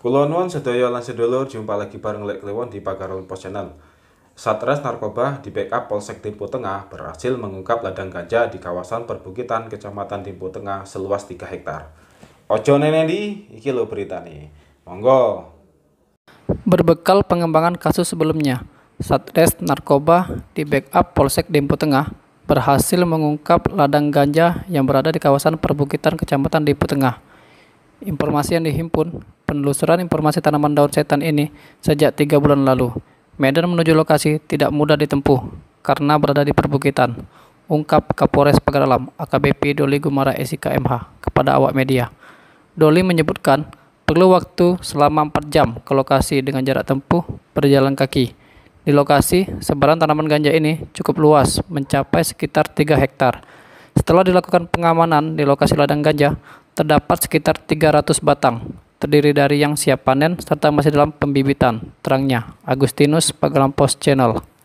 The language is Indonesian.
Kula nuwun sedaya lan sedulur jumpa lagi bareng lek klewon di Pagarul Pos Channel. Satres Narkoba di backup Polsek Timpo Tengah berhasil mengungkap ladang ganja di kawasan perbukitan Kecamatan Timpo Tengah seluas 3 hektar. Ojo nenek di, iki lo berita nih. Monggo. Berbekal pengembangan kasus sebelumnya, Satres Narkoba di backup Polsek Timpu Tengah berhasil mengungkap ladang ganja yang berada di kawasan perbukitan Kecamatan di Tengah. Informasi yang dihimpun, penelusuran informasi tanaman daun setan ini sejak tiga bulan lalu. Medan menuju lokasi tidak mudah ditempuh karena berada di perbukitan. Ungkap Kapolres Pagar AKBP Doli Gumara SIKMH kepada awak media. Doli menyebutkan perlu waktu selama 4 jam ke lokasi dengan jarak tempuh berjalan kaki. Di lokasi, sebaran tanaman ganja ini cukup luas, mencapai sekitar 3 hektar. Setelah dilakukan pengamanan di lokasi ladang ganja, terdapat sekitar 300 batang, terdiri dari yang siap panen serta masih dalam pembibitan. Terangnya, Agustinus Pagelampos Channel.